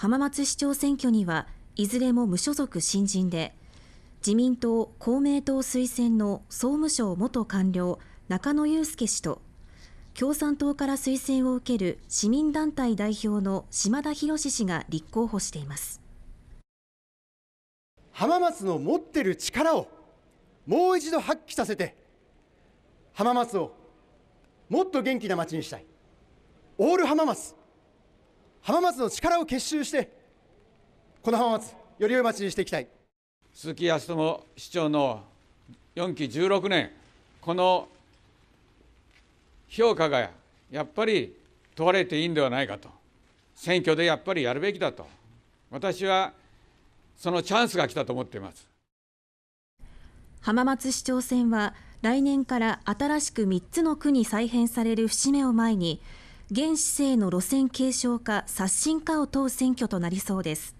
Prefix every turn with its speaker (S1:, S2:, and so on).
S1: 浜松市長選挙にはいずれも無所属新人で自民党、公明党推薦の総務省元官僚中野祐介氏と共産党から推薦を受ける市民団体代表の島田博氏が
S2: 立候補しています浜松の持っている力をもう一度発揮させて浜松をもっと元気な街にしたいオール浜松浜松の力を結集してこの浜松より良い町にしていきたい
S3: 鈴木康友市長の4期16年この評価がやっぱり問われていいんではないかと選挙でやっぱりやるべきだと私はそのチャンスが来たと思っています
S1: 浜松市長選は来年から新しく3つの区に再編される節目を前に現姿政の路線継承か刷新かを問う選挙となりそうです。